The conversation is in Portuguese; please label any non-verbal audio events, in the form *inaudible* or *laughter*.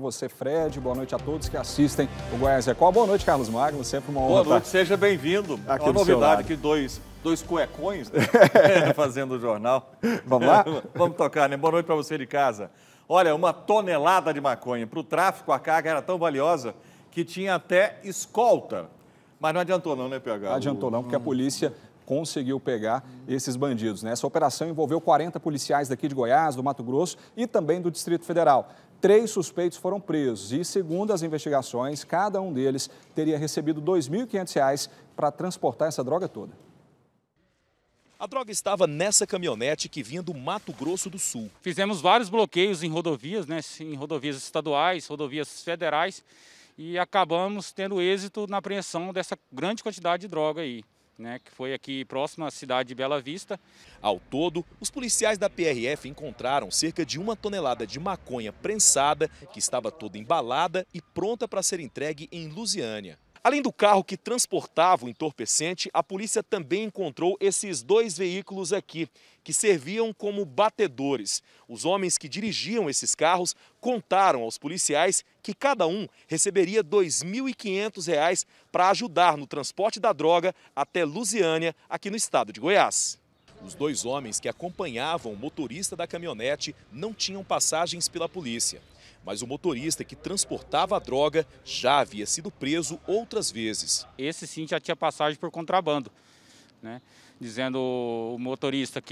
você, Fred. Boa noite a todos que assistem o Goiás Record. Boa noite, Carlos Magno. Sempre uma honra. Boa tá noite, seja bem-vindo. É uma novidade que dois, dois cuecões né? *laughs* *laughs* fazendo o jornal. Vamos lá? *laughs* Vamos tocar, né? Boa noite para você de casa. Olha, uma tonelada de maconha. Para o tráfico, a carga era tão valiosa que tinha até escolta. Mas não adiantou não, né, PH? Adiantou não, porque a hum. polícia conseguiu pegar esses bandidos. Né? Essa operação envolveu 40 policiais daqui de Goiás, do Mato Grosso e também do Distrito Federal. Três suspeitos foram presos e, segundo as investigações, cada um deles teria recebido R$ 2.500 para transportar essa droga toda. A droga estava nessa caminhonete que vinha do Mato Grosso do Sul. Fizemos vários bloqueios em rodovias, né, em rodovias estaduais, rodovias federais, e acabamos tendo êxito na apreensão dessa grande quantidade de droga aí né, que foi aqui próximo à cidade de Bela Vista. Ao todo, os policiais da PRF encontraram cerca de uma tonelada de maconha prensada, que estava toda embalada e pronta para ser entregue em Lusiânia. Além do carro que transportava o entorpecente, a polícia também encontrou esses dois veículos aqui, que serviam como batedores. Os homens que dirigiam esses carros contaram aos policiais que cada um receberia R$ 2.500 para ajudar no transporte da droga até Lusiânia, aqui no estado de Goiás. Os dois homens que acompanhavam o motorista da caminhonete não tinham passagens pela polícia. Mas o motorista que transportava a droga já havia sido preso outras vezes. Esse sim já tinha passagem por contrabando, né? dizendo o motorista que